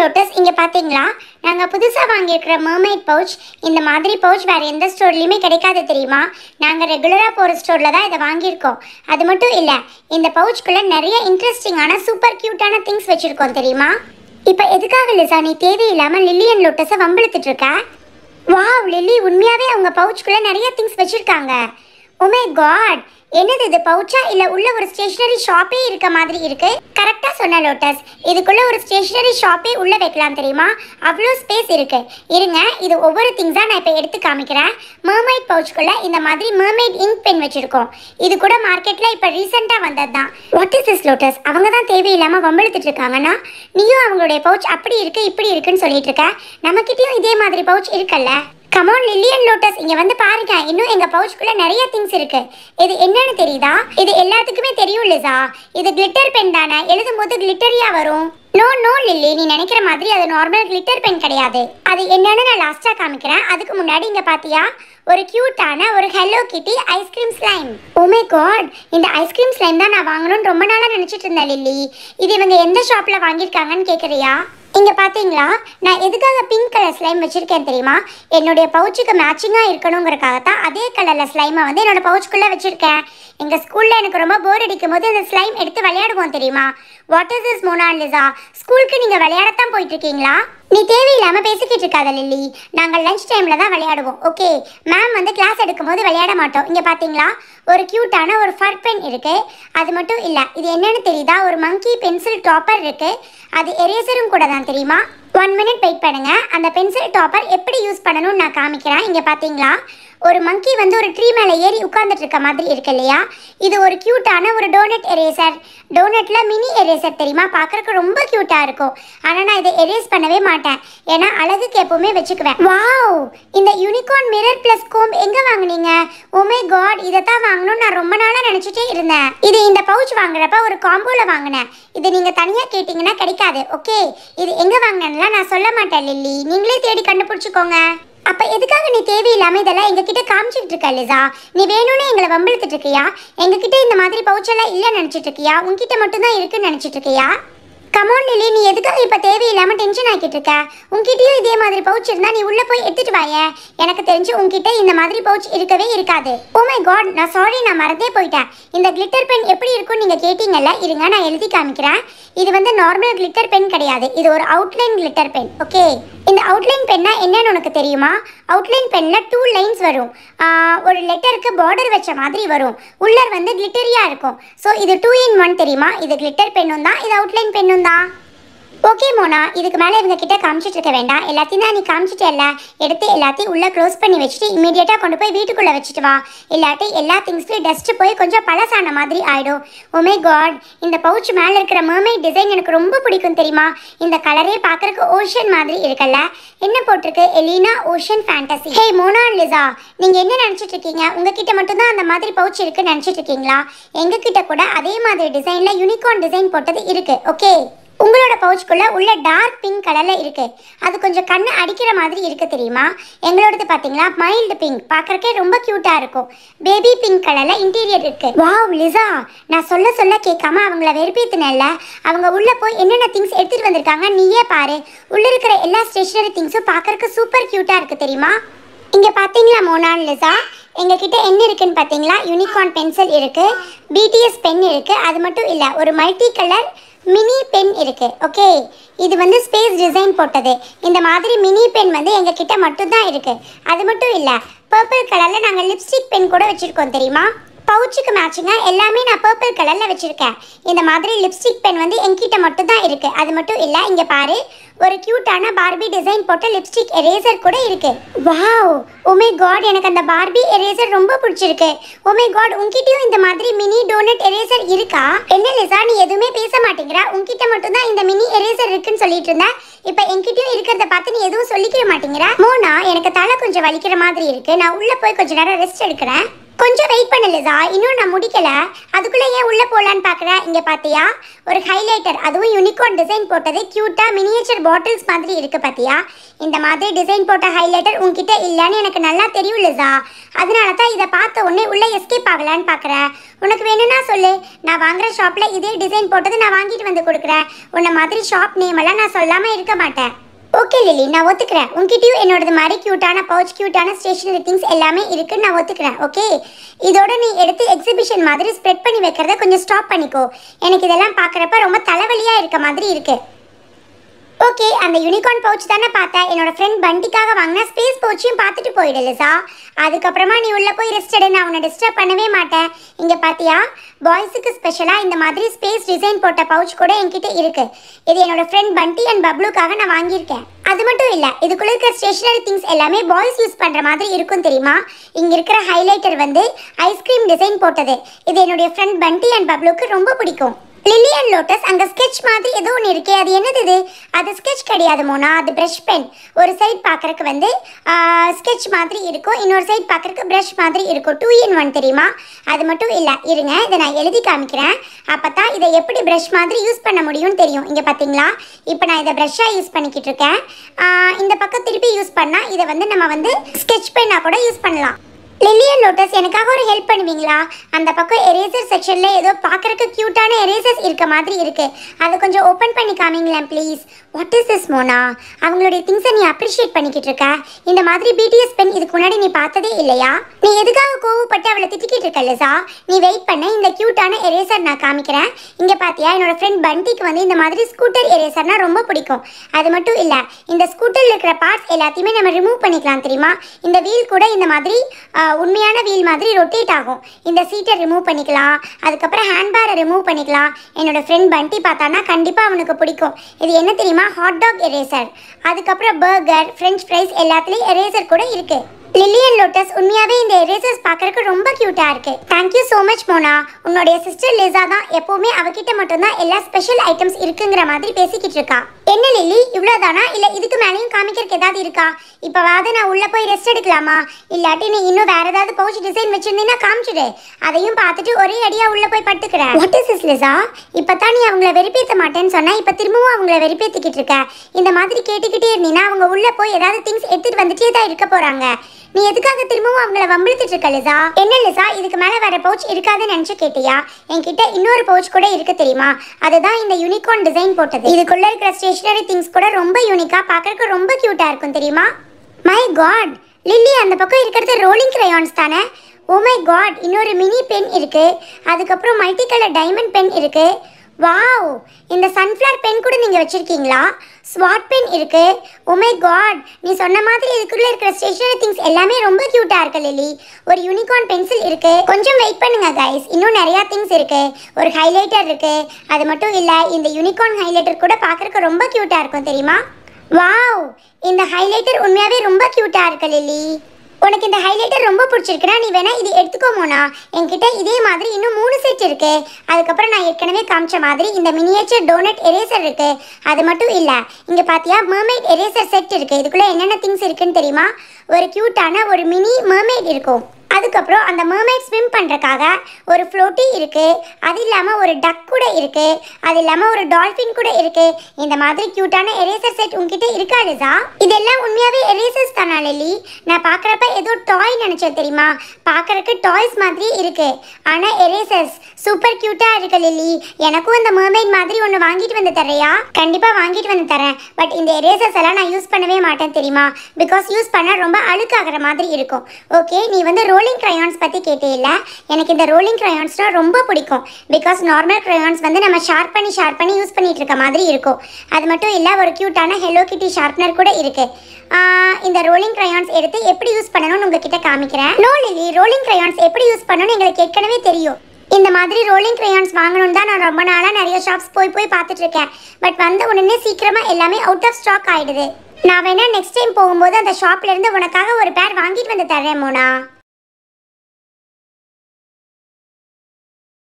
Lotus இங்கே பார்த்தீங்களா நாங்கள் புதுசாக வாங்கியிருக்கிற மர்மைட் பவுச் இந்த மாதிரி பவுச் வேறு எந்த ஸ்டோர்லேயுமே கிடைக்காது தெரியுமா நாங்கள் ரெகுலராக போகிற ஸ்டோரில் தான் இதை வாங்கியிருக்கோம் அது மட்டும் இல்லை இந்த பவுச்குள்ளே நிறைய இன்ட்ரெஸ்டிங்கான சூப்பர் க்யூட்டான திங்ஸ் வச்சுருக்கோம் தெரியுமா இப்போ எதுக்காக லிசா நீ தேவையில்லாமல் லில்லியன் லோட்டஸை வம்பிழுத்துட்டு இருக்க வாவ் லில்லி உண்மையாகவே அவங்க பவுச்குள்ளே நிறைய திங்ஸ் வச்சுருக்காங்க உமே oh காட் என்னது இது பவுச்சா இல்ல உள்ள ஒரு ஸ்டேஷனரி ஷாப்பே இருக்க மாதிரி இருக்கு கரெக்டா சொன்ன லோட்டஸ் இதுக்குள்ள ஒரு ஸ்டேஷனரி ஷாப்பே உள்ள வைக்கலாம் தெரியுமா அவ்வளோ ஸ்பேஸ் இருக்கு இருங்க இது ஒவ்வொரு திங்ஸா நான் இப்போ எடுத்து காமிக்கிறேன் மர்மைட் பவுச்சுக்குள்ள இந்த மாதிரி மர்மைட் இங்க் பென் வச்சிருக்கோம் இது கூட மார்க்கெட்ல இப்போ ரீசெண்டா வந்தது தான் வாட் இஸ் திஸ் லோட்டஸ் அவங்க தான் தேவையில்லாம வம்பிழுத்துட்டு இருக்காங்கன்னா நீயும் அவங்களுடைய பவுச் அப்படி இருக்கு இப்படி இருக்குன்னு சொல்லிட்டு இருக்க நம்மகிட்டயும் இதே மாதிரி பவுச் இருக்குல்ல கமோன் லில்லியன் லோட்டஸ் இங்க வந்து பாருங்க இன்னும் எங்க பவுச்சுக்குள்ள நிறைய திங்ஸ் இருக்கு இது என்னன்னு தெரியுதா இது எல்லாத்துக்குமே தெரியும் லிசா இது கிளிட்டர் பென் தானே எழுதும் போது கிளிட்டரியா வரும் நோ நோ லில்லி நீ நினைக்கிற மாதிரி அது நார்மல் கிளிட்டர் பென் கிடையாது அது என்னன்னு நான் லாஸ்ட்டாக காமிக்கிறேன் அதுக்கு முன்னாடி இங்கே பார்த்தியா ஒரு க்யூட்டான ஒரு hello kitty ice cream slime oh my god இந்த ஐஸ்கிரீம் ஸ்லைம் தான் நான் வாங்கணும்னு ரொம்ப நாளாக நினச்சிட்டு இருந்தேன் லில்லி இது இவங்க எந்த ஷாப்பில் வாங்கியிருக்காங்கன்னு கேட்குறியா இங்கே பார்த்தீங்களா நான் எதுக்காக பிங்க் கலர் ஸ்லைம் வச்சுருக்கேன் தெரியுமா என்னுடைய பவுச்சுக்கு மேட்சிங்காக இருக்கணுங்கிறக்காக தான் அதே கலரில் ஸ்லைமை வந்து என்னோட பவுச்சுக்குள்ளே வச்சுருக்கேன் எங்கள் ஸ்கூலில் எனக்கு ரொம்ப போர் அடிக்கும் போது இந்த ஸ்லைம் எடுத்து விளையாடுவோம் தெரியுமா வாட் இஸ் இஸ் மோனாலிசா ஸ்கூலுக்கு நீங்கள் விளையாடத்தான் போயிட்டுருக்கீங்களா நீ தேவையில்லாமல் பேசிக்கிட்டு இருக்காத லில்லி நாங்கள் லஞ்ச் டைமில் தான் விளையாடுவோம் ஓகே மேம் வந்து கிளாஸ் எடுக்கும்போது விளையாட மாட்டோம் இங்கே பார்த்தீங்களா ஒரு க்யூட்டான ஒரு ஃபர் பென் இருக்குது அது மட்டும் இல்லை இது என்னென்னு தெரியுதா ஒரு மங்கி பென்சில் டாப்பர் இருக்குது அது எரேசரும் கூட தான் தெரியுமா ஒன் மினிட் வெயிட் பண்ணுங்கள் அந்த பென்சில் டாப்பர் எப்படி யூஸ் பண்ணணும்னு நான் காமிக்கிறேன் இங்கே பார்த்தீங்களா ஒரு மங்கி வந்து ஒரு ட்ரீ மேலே ஏறி உட்கார்ந்துட்டு இருக்க மாதிரி இருக்கு இல்லையா இது ஒரு க்யூட்டான ஒரு டோனட் எரேசர் டோனட்டில் மினி எரேசர் தெரியுமா பார்க்குறக்கு ரொம்ப க்யூட்டாக இருக்கும் ஆனால் நான் இதை எரேஸ் பண்ணவே மாட்டேன் ஏன்னா அழகுக்கு எப்பவுமே வச்சுக்குவேன் வாவ் இந்த யூனிகார்ன் மிரர் ப்ளஸ் கோம் எங்கே வாங்கினீங்க ஓமே காட் இதை தான் வாங்கணும்னு நான் ரொம்ப நாளாக நினச்சிட்டே இருந்தேன் இது இந்த பவுச் வாங்குறப்ப ஒரு காம்போவில் வாங்கினேன் இது நீங்கள் தனியாக கேட்டிங்கன்னா கிடைக்காது ஓகே இது எங்கே வாங்கினேன்லாம் நான் சொல்ல மாட்டேன் லில்லி நீங்களே தேடி கண்டுபிடிச்சிக்கோங்க அப்ப எதுக்காக நீ தேவையில்லாம இதெல்லாம் எங்க கிட்ட காமிச்சிட்டு இருக்க லிசா நீ வேணும்னு எங்களை வம்பிழுத்துட்டு இருக்கியா எங்ககிட்ட இந்த மாதிரி பவுச்செல்லாம் இல்லை நினைச்சிட்டு இருக்கியா உன்கிட்ட மட்டும்தான் இருக்குன்னு நினைச்சிட்டு இருக்கியா கமோன் லிலி நீ எதுக்காக இப்போ தேவையில்லாமல் டென்ஷன் ஆக்கிட்டு இருக்க உங்ககிட்டயும் இதே மாதிரி பவுச் இருந்தால் நீ உள்ளே போய் எடுத்துட்டு வாய எனக்கு தெரிஞ்சு உங்ககிட்ட இந்த மாதிரி பவுச் இருக்கவே இருக்காது ஓ மை காட் நான் சாரி நான் மறந்தே போயிட்டேன் இந்த கிளிட்டர் பென் எப்படி இருக்கும்னு நீங்கள் கேட்டிங்கல்ல இருங்க நான் எழுதி காமிக்கிறேன் இது வந்து நார்மல் கிளிட்டர் பென் கிடையாது இது ஒரு அவுட்லைன் கிளிட்டர் பென் ஓகே இந்த அவுட்லைன் பென்னா என்னன்னு உனக்கு தெரியுமா அவுட்லைன் பென்னில் டூ லைன்ஸ் வரும் ஒரு லெட்டருக்கு பார்டர் வச்ச மாதிரி வரும் உள்ளர் வந்து கிளிட்டரியாக இருக்கும் ஸோ இது டூ இன் ஒன் தெரியுமா இது கிளிட்டர் பென்னும் தான் இது அவுட்லைன் பென்னும் 감사합니다. ஓகே மோனா இதுக்கு மேலே இவங்க கிட்ட காமிச்சிட்டு இருக்க வேண்டாம் எல்லாத்தையும் தான் நீ காமிச்சிட்டு எல்லாம் எடுத்து எல்லாத்தையும் உள்ளே க்ளோஸ் பண்ணி வச்சுட்டு இமீடியட்டாக கொண்டு போய் வீட்டுக்குள்ளே வச்சுட்டு வா இல்லாட்டி எல்லா திங்ஸ்லையும் டஸ்ட்டு போய் கொஞ்சம் பழசான மாதிரி ஆகிடும் ஓமே oh காட் இந்த பவுச் மேலே இருக்கிற மேர்மை டிசைன் எனக்கு ரொம்ப பிடிக்கும் தெரியுமா இந்த கலரே பார்க்குறக்கு ஓஷன் மாதிரி இருக்குல்ல என்ன போட்டிருக்கு Elina ocean fantasy hey Mona Lisa நீங்கள் என்ன நினச்சிட்டு இருக்கீங்க உங்ககிட்ட மட்டும்தான் அந்த மாதிரி பவுச் இருக்குன்னு நினச்சிட்டு இருக்கீங்களா எங்ககிட்ட கூட அதே மாதிரி டிசைனில் யூனிகார்ன் டிசைன் போட்டது இருக்குது ஓகே உங்களோட பவுச்சுக்குள்ளே உள்ள டார்க் பிங்க் கலரில் இருக்குது அது கொஞ்சம் கண்ணு அடிக்கிற மாதிரி இருக்குது தெரியுமா எங்களோடது பார்த்தீங்களா மைல்டு பிங்க் பார்க்குறக்கே ரொம்ப க்யூட்டாக இருக்கும் பேபி பிங்க் கலரில் இன்டீரியர் இருக்குது வாவ் லிசா நான் சொல்ல சொல்ல கேட்காம அவங்கள வெறுப்பேற்றினல்ல அவங்க உள்ளே போய் என்னென்ன திங்ஸ் எடுத்துகிட்டு வந்திருக்காங்க நீயே பாரு உள்ளே இருக்கிற எல்லா ஸ்டேஷ்னரி திங்ஸும் பார்க்குறக்கு சூப்பர் க்யூட்டாக இருக்குது தெரியுமா இங்கே பார்த்தீங்களா மோனான் லிசா எங்ககிட்ட என்ன இருக்குன்னு பார்த்தீங்களா யூனிகார்ன் பென்சில் இருக்குது பிடிஎஸ் பென் இருக்குது அது மட்டும் இல்லை ஒரு மல்டி கலர் மினி பென் இருக்குது ஓகே இது வந்து ஸ்பேஸ் டிசைன் போட்டது இந்த மாதிரி மினி பென் வந்து எங்ககிட்ட மட்டும்தான் இருக்கு அது மட்டும் இல்லை பர்பிள் கலரில் நாங்கள் லிப்ஸ்டிக் பென் கூட வச்சுருக்கோம் தெரியுமா பவுச்சுக்கு மேட்சிங்காக எல்லாமே நான் பர்பிள் கலரில் வச்சுருக்கேன் இந்த மாதிரி லிப்ஸ்டிக் பென் வந்து எங்கிட்ட மட்டும்தான் இருக்குது அது மட்டும் இல்லை இங்கே பாரு ஒரு க்யூட்டான பார்பி டிசைன் போட்ட லிப்ஸ்டிக் எரேசர் கூட இருக்குது வாவ் உமே oh காட் எனக்கு அந்த பார்பி எரேசர் ரொம்ப பிடிச்சிருக்கு உமே oh காட் உங்ககிட்டயும் இந்த மாதிரி மினி டோனட் எரேசர் இருக்கா என்ன லிசா நீ எதுவுமே பேச மாட்டேங்கிறா உங்ககிட்ட மட்டும் தான் இந்த மினி எரேசர் இருக்குன்னு சொல்லிட்டு இருந்தேன் இப்போ என்கிட்டயும் இருக்கிறத பார்த்து நீ எதுவும் சொல்லிக்கிற மாட்டேங்கிற மோனா எனக்கு தலை கொஞ்சம் வலிக்கிற மாதிரி இருக்கு நான் உள்ள போய் கொஞ்ச நேரம் ரெஸ்ட் எடுக்கிறேன் கொஞ்சம் வெயிட் பண்ணலதா இன்னும் நான் முடிக்கல அதுக்குள்ளே ஏன் உள்ளே போகலான்னு பார்க்குறேன் இங்கே பார்த்தியா ஒரு ஹைலைட்டர் அதுவும் யூனிகோன் டிசைன் போட்டது கியூட்டா மினியேச்சர் பாட்டில்ஸ் மாதிரி இருக்குது பார்த்தியா இந்த மாதிரி டிசைன் போட்ட ஹைலைட்டர் உங்ககிட்ட இல்லைன்னு எனக்கு நல்லா தெரியும் இல்லதா அதனால தான் இதை பார்த்த உடனே உள்ளே எஸ்கேப் ஆகலான்னு பார்க்குறேன் உனக்கு வேணும்னா சொல்லு நான் வாங்குற ஷாப்பில் இதே டிசைன் போட்டது நான் வாங்கிட்டு வந்து கொடுக்குறேன் உன்னை மாதிரி ஷாப் நேம் எல்லாம் நான் சொல்லாமல் இருக்க மாட்டேன் ஓகே லிலி நான் ஒத்துக்கிறேன் உங்ககிட்டயும் என்னோடது மாதிரி க்யூட்டான பவுச் க்யூட்டான ஸ்டேஷனரி திங்ஸ் எல்லாமே இருக்குன்னு நான் ஒத்துக்கிறேன் ஓகே இதோட நீ எடுத்து எக்ஸிபிஷன் மாதிரி ஸ்ப்ரெட் பண்ணி வைக்கிறத கொஞ்சம் ஸ்டாப் பண்ணிக்கோ எனக்கு இதெல்லாம் பார்க்குறப்ப ரொம்ப தலைவலியாக இருக்க மாதிரி இருக்குது ஓகே அந்த யூனிகார்ன் பவுச் தானே பார்த்தேன் என்னோட ஃப்ரெண்ட் பண்டிக்காக வாங்கினா ஸ்பேஸ் பவுச்சையும் பார்த்துட்டு போயிடல சா அதுக்கப்புறமா நீ உள்ளே போய் ரெஸ்ட் எடு நான் உன்னை டிஸ்டர்ப் பண்ணவே மாட்டேன் இங்கே பார்த்தியா பாய்ஸுக்கு ஸ்பெஷலாக இந்த மாதிரி ஸ்பேஸ் டிசைன் போட்ட பவுச் கூட என்கிட்ட இருக்குது இது என்னோட ஃப்ரெண்ட் பண்டி அண்ட் பப்ளுக்காக நான் வாங்கியிருக்கேன் அது மட்டும் இல்லை இதுக்குள்ள இருக்கிற ஸ்டேஷனரி திங்ஸ் எல்லாமே பாய்ஸ் யூஸ் பண்ணுற மாதிரி இருக்கும் தெரியுமா இங்கே இருக்கிற ஹைலைட்டர் வந்து ஐஸ்கிரீம் டிசைன் போட்டது இது என்னுடைய ஃப்ரெண்ட் பண்டி அண்ட் பப்ளுக்கு ரொம்ப பிடிக்கும் லிலியன் லோட்டஸ் அங்கே ஸ்கெட்ச் மாதிரி ஏதோ ஒன்று இருக்கே அது என்னது இது அது ஸ்கெட்ச் கிடையாது மோனா அது ப்ரஷ் பென் ஒரு சைட் பார்க்கறக்கு வந்து ஸ்கெட்ச் மாதிரி இருக்கும் இன்னொரு சைட் பார்க்கறக்கு ப்ரஷ் மாதிரி இருக்கும் டூ இன் ஒன் தெரியுமா அது மட்டும் இல்லை இருங்க இதை நான் எழுதி காமிக்கிறேன் அப்போ தான் இதை எப்படி ப்ரஷ் மாதிரி யூஸ் பண்ண முடியும்னு தெரியும் இங்கே பார்த்தீங்களா இப்போ நான் இதை ப்ரஷ்ஷாக யூஸ் பண்ணிக்கிட்டு இருக்கேன் இந்த பக்கம் திருப்பி யூஸ் பண்ணால் இதை வந்து நம்ம வந்து ஸ்கெட்ச் பென்னாக கூட யூஸ் பண்ணலாம் லில்லியன் லோட்டஸ் எனக்காக ஒரு ஹெல்ப் பண்ணுவீங்களா அந்த பக்கம் எரேசர் செக்ஷனில் ஏதோ பார்க்குறக்கு க்யூட்டான எரேசர்ஸ் இருக்க மாதிரி இருக்குது அதை கொஞ்சம் ஓப்பன் பண்ணி காமிங்களேன் please what is this Mona அவங்களுடைய திங்ஸை நீ அப்ரிஷியேட் பண்ணிக்கிட்டு இருக்க இந்த மாதிரி பிடிஎஸ் பெண் இதுக்கு முன்னாடி நீ பார்த்ததே இல்லையா நீ எதுக்காக கோவப்பட்டு அவளை திட்டிக்கிட்டு இருக்க லிசா நீ வெயிட் பண்ண இந்த க்யூட்டான எரேசர் நான் காமிக்கிறேன் இங்கே பார்த்தியா என்னோடய ஃப்ரெண்ட் பண்டிக்கு வந்து இந்த மாதிரி ஸ்கூட்டர் எரேசர்னால் ரொம்ப பிடிக்கும் அது மட்டும் இல்லை இந்த ஸ்கூட்டரில் இருக்கிற பார்ட்ஸ் எல்லாத்தையுமே நம்ம ரிமூவ் பண்ணிக்கலாம் தெரியுமா இந்த வீல் கூட இந்த மாதிரி உண்மையான வீல் மாதிரி ரொட்டேட் ஆகும் இந்த சீட்டை ரிமூவ் பண்ணிக்கலாம் அதுக்கப்புறம் ஹேண்ட்பேரை ரிமூவ் பண்ணிக்கலாம் என்னோடய ஃப்ரெண்ட் பண்டி பார்த்தானா கண்டிப்பாக அவனுக்கு பிடிக்கும் இது என்ன தெரியுமா ஹாட் டாக் எரேசர் அதுக்கப்புறம் பர்கர் ஃப்ரெஞ்ச் ஃப்ரைஸ் எல்லாத்துலேயும் எரேசர் கூட இருக்குது லில்லியன் லோட்டஸ் உண்மையாகவே இந்த எரேசர்ஸ் பார்க்குறக்கு ரொம்ப க்யூட்டாக இருக்குது தேங்க்யூ ஸோ மச் மோனா உன்னுடைய சிஸ்டர் லிசா தான் எப்போவுமே அவகிட்ட மட்டும்தான் எல்லா ஸ்பெஷல் ஐட்டம்ஸ் இருக்குங்கிற மாதிரி பேசிக்கிட்டு இருக்கா என்ன லில்லி இவ்வளோதானா இல்லை இதுக்கு மேலேயும் காமிக்கிறதுக்கு ஏதாவது இருக்கா இப்போ வாது நான் உள்ளே போய் ரெஸ்ட் எடுக்கலாமா இல்லாட்டி நீ இன்னும் வேறு ஏதாவது பவுச் டிசைன் வச்சுருந்தீங்கன்னா காமிச்சிடு அதையும் பார்த்துட்டு ஒரே அடியாக உள்ளே போய் படுத்துக்கிறேன் வாட் இஸ் இஸ் லிசா இப்போ தான் நீ அவங்கள வெறிப்பேற்ற மாட்டேன்னு சொன்னால் இப்போ திரும்பவும் அவங்கள வெறிப்பேற்றிக்கிட்டு இருக்க இந்த மாதிரி கேட்டுக்கிட்டே இருந்தீங்கன்னா அவங்க உள்ளே போய் ஏதாவது திங்ஸ் எடுத்துகிட்டு வந்துட்டே தான் இருக்க போகிறாங்க நீ எதுக்காக திரும்பவும் அவங்கள வம்பிழுத்துட்டு இருக்க லிசா என்ன லிசா இதுக்கு மேல வர பவுச் இருக்காதுன்னு நினைச்சு கேட்டியா என்கிட்ட இன்னொரு பவுச் கூட இருக்கு தெரியுமா அதுதான் இந்த யூனிகார்ன் டிசைன் போட்டது இதுக்குள்ள இருக்கிற ஸ்டேஷனரி திங்ஸ் கூட ரொம்ப யூனிக்கா பார்க்கறதுக்கு ரொம்ப கியூட்டா இருக்கும் தெரியுமா மை காட் லில்லி அந்த பக்கம் இருக்கிறது ரோலிங் கிரையான்ஸ் தானே ஓ மை காட் இன்னொரு மினி பென் இருக்கு அதுக்கப்புறம் மல்டி கலர் டைமண்ட் பென் இருக்கு வாவ் இந்த சன்ஃப்ளவர் பென் கூட நீங்க வச்சிருக்கீங்களா ஸ்வாட் பென் இருக்குது உமே காட் நீ சொன்ன மாதிரி இதுக்குள்ள இருக்கிற ஸ்டேஷனரி திங்ஸ் எல்லாமே ரொம்ப க்யூட்டாக இருக்கு லிலி ஒரு யூனிகார்ன் பென்சில் இருக்குது கொஞ்சம் வெயிட் பண்ணுங்க கைஸ் இன்னும் நிறையா திங்ஸ் இருக்குது ஒரு ஹைலைட்டர் இருக்குது அது மட்டும் இல்லை இந்த யூனிகார்ன் ஹைலைட்டர் கூட பார்க்குறக்கு ரொம்ப க்யூட்டாக இருக்கும் தெரியுமா வாவ் இந்த ஹைலைட்டர் உண்மையாகவே ரொம்ப க்யூட்டாக இருக்கு லிலி உனக்கு இந்த ஹைலைட்டர் ரொம்ப பிடிச்சிருக்குன்னா நீ வேணா இது எடுத்துக்கோ மோனா என்கிட்ட இதே மாதிரி இன்னும் மூணு செட் இருக்கு அதுக்கப்புறம் நான் ஏற்கனவே காமிச்ச மாதிரி இந்த மினியேச்சர் டோனட் எரேசர் இருக்கு அது மட்டும் இல்லை இங்கே பார்த்தியா மெர்மேட் எரேசர் செட் இருக்கு இதுக்குள்ளே என்னென்ன திங்ஸ் இருக்குன்னு தெரியுமா ஒரு க்யூட்டான ஒரு மினி மெர்மேட் இருக்கும் அதுக்கப்புறம் அந்த மேமேட் ஸ்விம் பண்ணுறக்காக ஒரு ஃப்ளோட்டி இருக்குது அது இல்லாமல் ஒரு டக் கூட இருக்குது அது இல்லாமல் ஒரு டால்ஃபின் கூட இருக்குது இந்த மாதிரி க்யூட்டான எரேசர் செட் உங்ககிட்ட இருக்காது தான் இதெல்லாம் உண்மையாகவே எரேசர்ஸ் தானா லெலி நான் பார்க்குறப்ப ஏதோ டாய் நினச்சேன் தெரியுமா பார்க்குறக்கு டாய்ஸ் மாதிரி இருக்குது ஆனால் எரேசர்ஸ் சூப்பர் க்யூட்டாக இருக்கு லில்லி எனக்கும் அந்த மேமேட் மாதிரி ஒன்று வாங்கிட்டு வந்து தரையா கண்டிப்பாக வாங்கிட்டு வந்து தரேன் பட் இந்த எரேசர்ஸ் எல்லாம் நான் யூஸ் பண்ணவே மாட்டேன் தெரியுமா பிகாஸ் யூஸ் பண்ணால் ரொம்ப அழுக்காகிற மாதிரி இருக்கும் ஓகே நீ வந்து ரோல் ரோலிங் க்ரையான்ஸ் பற்றி இல்லை எனக்கு இந்த ரோலிங் க்ரையான்ஸ்னால் ரொம்ப பிடிக்கும் பிகாஸ் நார்மல் க்ரையான்ஸ் வந்து நம்ம ஷார்ப் பண்ணி ஷார்ப் பண்ணி யூஸ் பண்ணிகிட்டு இருக்க மாதிரி இருக்கும் அது மட்டும் இல்லை ஒரு க்யூட்டான ஹெலோ கிட்டி ஷார்ப்னர் கூட இருக்குது இந்த ரோலிங் க்ரையான்ஸ் எடுத்து எப்படி யூஸ் பண்ணணும்னு உங்ககிட்ட காமிக்கிறேன் நோ லிலி ரோலிங் க்ரையான்ஸ் எப்படி யூஸ் பண்ணணும்னு எங்களுக்கு ஏற்கனவே தெரியும் இந்த மாதிரி ரோலிங் க்ரையான்ஸ் வாங்கணும்னு தான் நான் ரொம்ப நாளாக நிறைய ஷாப்ஸ் போய் போய் பார்த்துட்டு இருக்கேன் பட் வந்த உடனே சீக்கிரமாக எல்லாமே அவுட் ஆஃப் ஸ்டாக் ஆகிடுது நான் வேணா நெக்ஸ்ட் டைம் போகும்போது அந்த ஷாப்லேருந்து உனக்காக ஒரு பேர் வாங்கிட்டு வந்து தரேன் மோனா